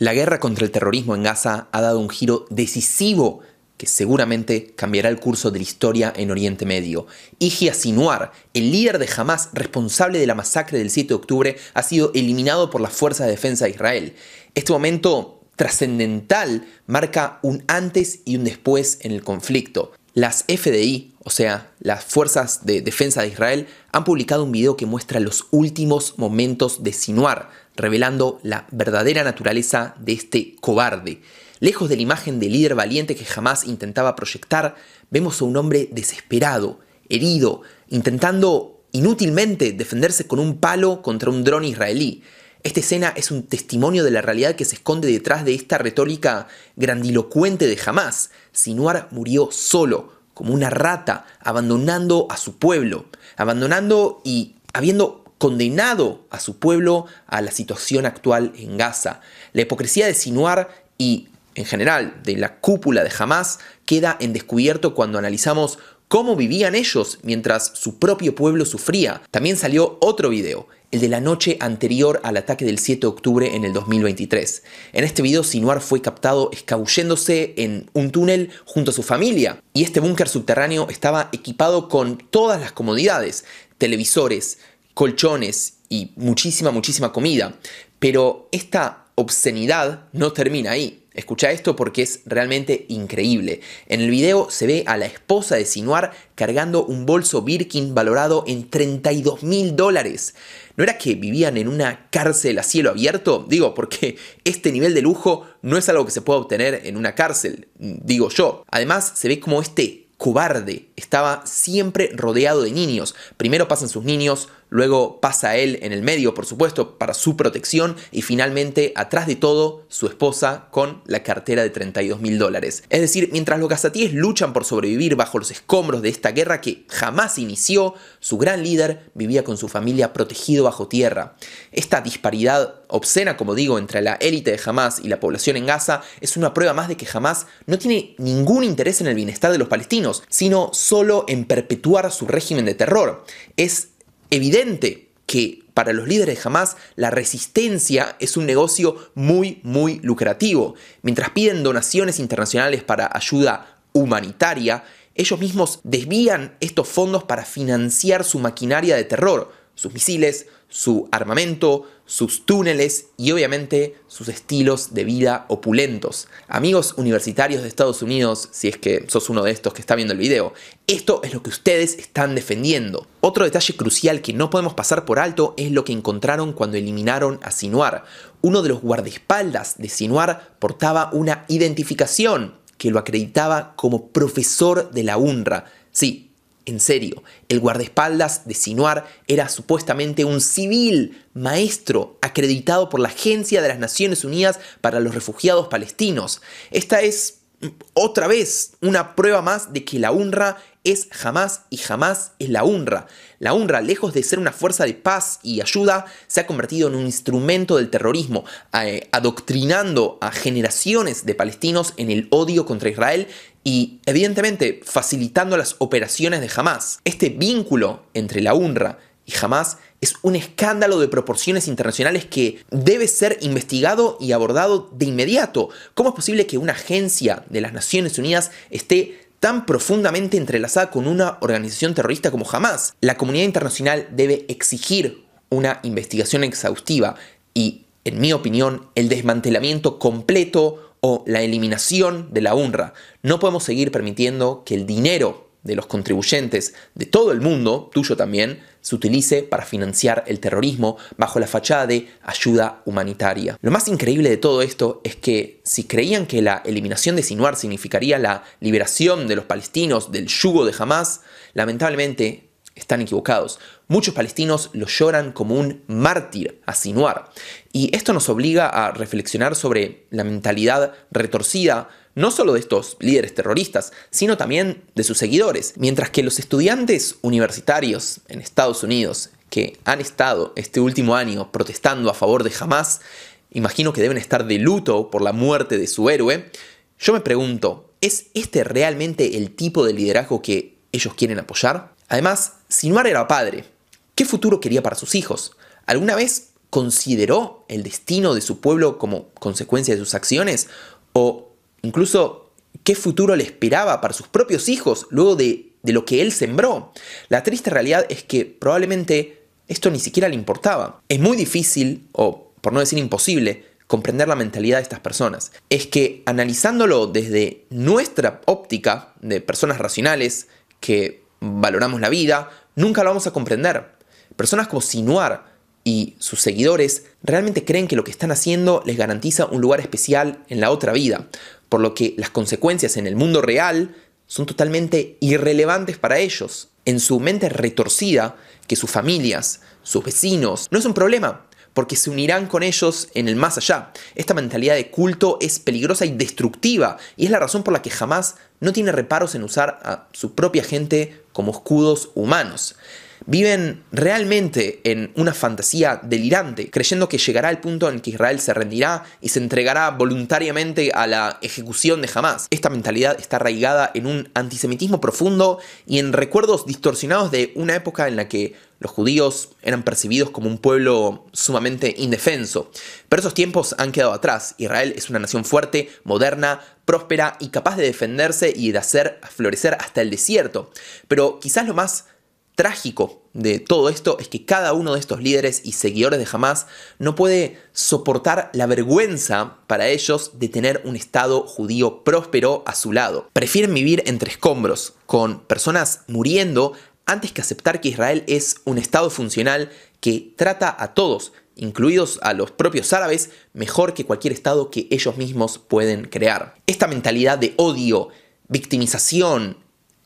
La guerra contra el terrorismo en Gaza ha dado un giro decisivo que seguramente cambiará el curso de la historia en Oriente Medio. Iji Asinuar, el líder de Hamas responsable de la masacre del 7 de octubre, ha sido eliminado por las fuerzas de defensa de Israel. Este momento trascendental marca un antes y un después en el conflicto. Las FDI, o sea, las Fuerzas de Defensa de Israel, han publicado un video que muestra los últimos momentos de Sinuar, revelando la verdadera naturaleza de este cobarde. Lejos de la imagen del líder valiente que jamás intentaba proyectar, vemos a un hombre desesperado, herido, intentando inútilmente defenderse con un palo contra un dron israelí. Esta escena es un testimonio de la realidad que se esconde detrás de esta retórica grandilocuente de jamás. Sinuar murió solo, como una rata, abandonando a su pueblo, abandonando y habiendo condenado a su pueblo a la situación actual en Gaza. La hipocresía de Sinuar y, en general, de la cúpula de Hamas queda en descubierto cuando analizamos cómo vivían ellos mientras su propio pueblo sufría. También salió otro video, el de la noche anterior al ataque del 7 de octubre en el 2023. En este video Sinuar fue captado escabulléndose en un túnel junto a su familia y este búnker subterráneo estaba equipado con todas las comodidades, televisores, colchones y muchísima, muchísima comida. Pero esta obscenidad no termina ahí. Escucha esto porque es realmente increíble. En el video se ve a la esposa de Sinuar cargando un bolso Birkin valorado en 32 mil dólares. ¿No era que vivían en una cárcel a cielo abierto? Digo, porque este nivel de lujo no es algo que se pueda obtener en una cárcel, digo yo. Además, se ve como este cobarde estaba siempre rodeado de niños. Primero pasan sus niños, luego pasa él en el medio, por supuesto, para su protección y finalmente, atrás de todo, su esposa con la cartera de 32 mil dólares. Es decir, mientras los gazatíes luchan por sobrevivir bajo los escombros de esta guerra que jamás inició, su gran líder vivía con su familia protegido bajo tierra. Esta disparidad obscena, como digo, entre la élite de Hamas y la población en Gaza es una prueba más de que Hamas no tiene ningún interés en el bienestar de los palestinos, sino solo en perpetuar su régimen de terror. Es evidente que para los líderes de la resistencia es un negocio muy, muy lucrativo. Mientras piden donaciones internacionales para ayuda humanitaria, ellos mismos desvían estos fondos para financiar su maquinaria de terror sus misiles, su armamento, sus túneles y obviamente sus estilos de vida opulentos. Amigos universitarios de Estados Unidos, si es que sos uno de estos que está viendo el video, esto es lo que ustedes están defendiendo. Otro detalle crucial que no podemos pasar por alto es lo que encontraron cuando eliminaron a Sinuar. Uno de los guardaespaldas de Sinuar portaba una identificación que lo acreditaba como profesor de la UNRWA. Sí, en serio, el guardaespaldas de Sinuar era supuestamente un civil maestro acreditado por la Agencia de las Naciones Unidas para los Refugiados Palestinos. Esta es mm, otra vez una prueba más de que la UNRWA es jamás y jamás es la UNRWA. La UNRWA, lejos de ser una fuerza de paz y ayuda, se ha convertido en un instrumento del terrorismo, eh, adoctrinando a generaciones de palestinos en el odio contra Israel y evidentemente facilitando las operaciones de Hamas. Este vínculo entre la UNRWA y Hamas es un escándalo de proporciones internacionales que debe ser investigado y abordado de inmediato. ¿Cómo es posible que una agencia de las Naciones Unidas esté tan profundamente entrelazada con una organización terrorista como Hamas? La comunidad internacional debe exigir una investigación exhaustiva y, en mi opinión, el desmantelamiento completo o la eliminación de la UNRWA. No podemos seguir permitiendo que el dinero de los contribuyentes de todo el mundo, tuyo también, se utilice para financiar el terrorismo bajo la fachada de ayuda humanitaria. Lo más increíble de todo esto es que si creían que la eliminación de Sinuar significaría la liberación de los palestinos del yugo de Hamas, lamentablemente están equivocados. Muchos palestinos lo lloran como un mártir a Y esto nos obliga a reflexionar sobre la mentalidad retorcida no solo de estos líderes terroristas, sino también de sus seguidores. Mientras que los estudiantes universitarios en Estados Unidos que han estado este último año protestando a favor de Hamas, imagino que deben estar de luto por la muerte de su héroe, yo me pregunto, ¿es este realmente el tipo de liderazgo que ellos quieren apoyar? Además, si Sinuar era padre. ¿Qué futuro quería para sus hijos? ¿Alguna vez consideró el destino de su pueblo como consecuencia de sus acciones? ¿O incluso qué futuro le esperaba para sus propios hijos luego de lo que él sembró? La triste realidad es que probablemente esto ni siquiera le importaba. Es muy difícil, o por no decir imposible, comprender la mentalidad de estas personas. Es que analizándolo desde nuestra óptica de personas racionales que valoramos la vida, nunca lo vamos a comprender. Personas como Sinuar y sus seguidores realmente creen que lo que están haciendo les garantiza un lugar especial en la otra vida, por lo que las consecuencias en el mundo real son totalmente irrelevantes para ellos. En su mente retorcida, que sus familias, sus vecinos, no es un problema, porque se unirán con ellos en el más allá. Esta mentalidad de culto es peligrosa y destructiva, y es la razón por la que jamás no tiene reparos en usar a su propia gente como escudos humanos viven realmente en una fantasía delirante, creyendo que llegará el punto en que Israel se rendirá y se entregará voluntariamente a la ejecución de Hamas. Esta mentalidad está arraigada en un antisemitismo profundo y en recuerdos distorsionados de una época en la que los judíos eran percibidos como un pueblo sumamente indefenso. Pero esos tiempos han quedado atrás. Israel es una nación fuerte, moderna, próspera y capaz de defenderse y de hacer florecer hasta el desierto. Pero quizás lo más trágico de todo esto es que cada uno de estos líderes y seguidores de Hamas no puede soportar la vergüenza para ellos de tener un Estado judío próspero a su lado. Prefieren vivir entre escombros, con personas muriendo, antes que aceptar que Israel es un Estado funcional que trata a todos, incluidos a los propios árabes, mejor que cualquier Estado que ellos mismos pueden crear. Esta mentalidad de odio, victimización,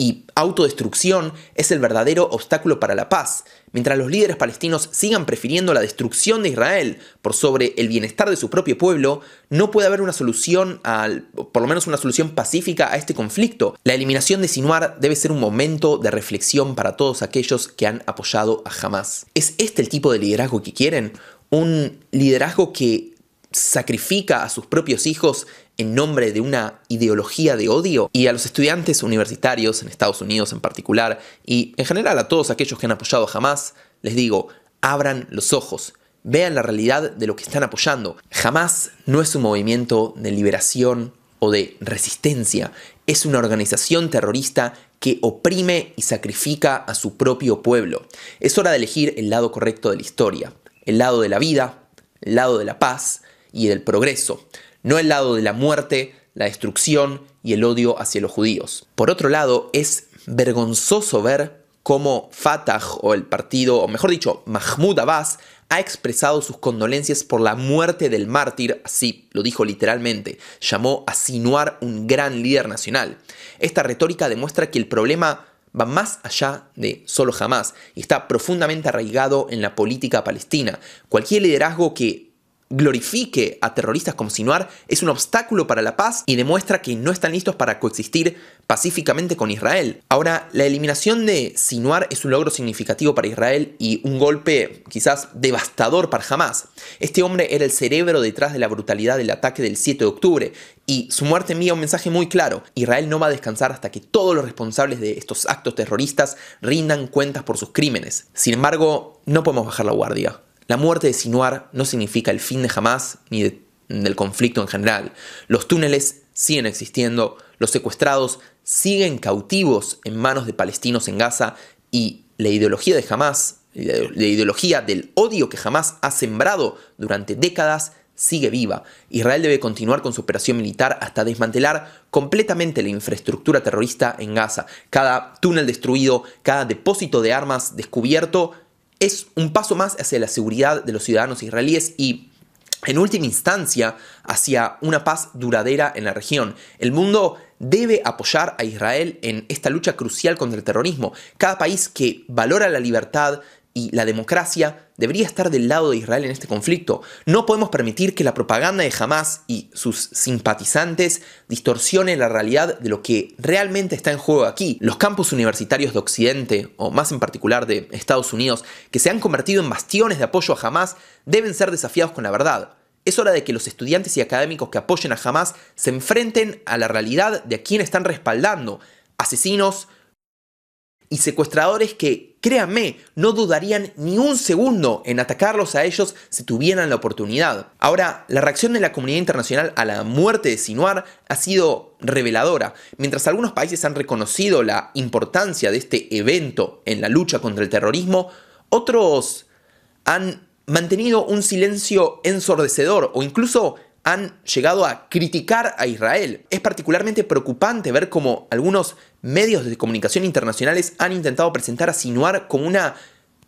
y autodestrucción es el verdadero obstáculo para la paz, mientras los líderes palestinos sigan prefiriendo la destrucción de Israel por sobre el bienestar de su propio pueblo, no puede haber una solución, al, por lo menos una solución pacífica a este conflicto. La eliminación de Sinuar debe ser un momento de reflexión para todos aquellos que han apoyado a Hamas. ¿Es este el tipo de liderazgo que quieren? Un liderazgo que sacrifica a sus propios hijos en nombre de una ideología de odio y a los estudiantes universitarios en Estados Unidos en particular y en general a todos aquellos que han apoyado jamás, les digo, abran los ojos, vean la realidad de lo que están apoyando. Jamás no es un movimiento de liberación o de resistencia, es una organización terrorista que oprime y sacrifica a su propio pueblo. Es hora de elegir el lado correcto de la historia, el lado de la vida, el lado de la paz, y del progreso, no el lado de la muerte, la destrucción y el odio hacia los judíos. Por otro lado, es vergonzoso ver cómo Fatah o el partido, o mejor dicho, Mahmoud Abbas, ha expresado sus condolencias por la muerte del mártir, así lo dijo literalmente, llamó a Sinuar un gran líder nacional. Esta retórica demuestra que el problema va más allá de solo jamás y está profundamente arraigado en la política palestina. Cualquier liderazgo que glorifique a terroristas como Sinuar es un obstáculo para la paz y demuestra que no están listos para coexistir pacíficamente con Israel. Ahora, la eliminación de Sinuar es un logro significativo para Israel y un golpe quizás devastador para Jamás. Este hombre era el cerebro detrás de la brutalidad del ataque del 7 de octubre y su muerte envía un mensaje muy claro. Israel no va a descansar hasta que todos los responsables de estos actos terroristas rindan cuentas por sus crímenes. Sin embargo, no podemos bajar la guardia. La muerte de Sinuar no significa el fin de Hamas ni del conflicto en general. Los túneles siguen existiendo, los secuestrados siguen cautivos en manos de palestinos en Gaza y la ideología de Hamas, la ideología del odio que Hamas ha sembrado durante décadas, sigue viva. Israel debe continuar con su operación militar hasta desmantelar completamente la infraestructura terrorista en Gaza. Cada túnel destruido, cada depósito de armas descubierto es un paso más hacia la seguridad de los ciudadanos israelíes y en última instancia, hacia una paz duradera en la región. El mundo debe apoyar a Israel en esta lucha crucial contra el terrorismo. Cada país que valora la libertad, y la democracia debería estar del lado de Israel en este conflicto. No podemos permitir que la propaganda de Hamas y sus simpatizantes distorsione la realidad de lo que realmente está en juego aquí. Los campus universitarios de Occidente, o más en particular de Estados Unidos, que se han convertido en bastiones de apoyo a Hamas, deben ser desafiados con la verdad. Es hora de que los estudiantes y académicos que apoyen a Hamas se enfrenten a la realidad de a quién están respaldando, asesinos y secuestradores que créanme, no dudarían ni un segundo en atacarlos a ellos si tuvieran la oportunidad. Ahora, la reacción de la comunidad internacional a la muerte de Sinuar ha sido reveladora. Mientras algunos países han reconocido la importancia de este evento en la lucha contra el terrorismo, otros han mantenido un silencio ensordecedor o incluso han llegado a criticar a Israel. Es particularmente preocupante ver cómo algunos medios de comunicación internacionales han intentado presentar a Sinuar como una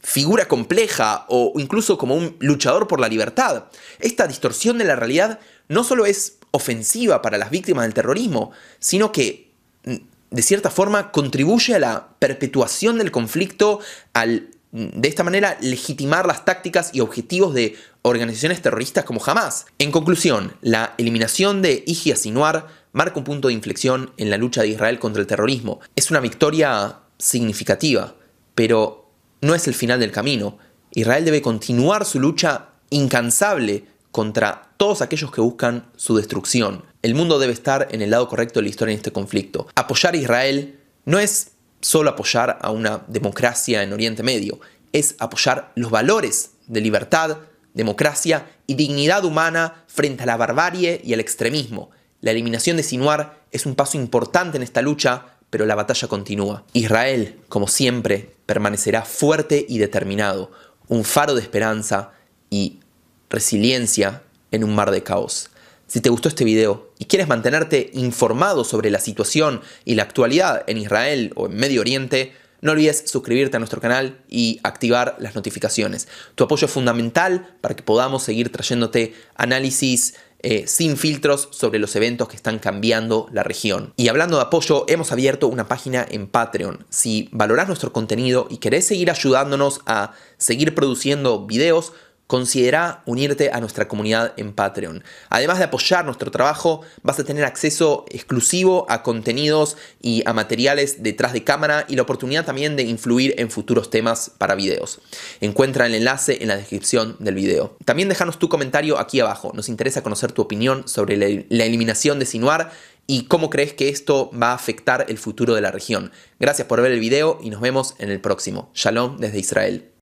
figura compleja o incluso como un luchador por la libertad. Esta distorsión de la realidad no solo es ofensiva para las víctimas del terrorismo, sino que mm, de cierta forma contribuye a la perpetuación del conflicto, al de esta manera legitimar las tácticas y objetivos de organizaciones terroristas como jamás. En conclusión, la eliminación de Iji Asinuar marca un punto de inflexión en la lucha de Israel contra el terrorismo. Es una victoria significativa, pero no es el final del camino. Israel debe continuar su lucha incansable contra todos aquellos que buscan su destrucción. El mundo debe estar en el lado correcto de la historia en este conflicto. Apoyar a Israel no es solo apoyar a una democracia en Oriente Medio, es apoyar los valores de libertad, democracia y dignidad humana frente a la barbarie y al extremismo. La eliminación de Sinuar es un paso importante en esta lucha, pero la batalla continúa. Israel, como siempre, permanecerá fuerte y determinado, un faro de esperanza y resiliencia en un mar de caos. Si te gustó este video y quieres mantenerte informado sobre la situación y la actualidad en Israel o en Medio Oriente, no olvides suscribirte a nuestro canal y activar las notificaciones. Tu apoyo es fundamental para que podamos seguir trayéndote análisis eh, sin filtros sobre los eventos que están cambiando la región. Y hablando de apoyo, hemos abierto una página en Patreon. Si valoras nuestro contenido y querés seguir ayudándonos a seguir produciendo videos, considera unirte a nuestra comunidad en Patreon. Además de apoyar nuestro trabajo, vas a tener acceso exclusivo a contenidos y a materiales detrás de cámara y la oportunidad también de influir en futuros temas para videos. Encuentra el enlace en la descripción del video. También déjanos tu comentario aquí abajo. Nos interesa conocer tu opinión sobre la, eliminación de Sinuar y cómo crees que esto va a afectar el futuro de la región. Gracias por ver el video y nos vemos en el próximo. Shalom desde Israel.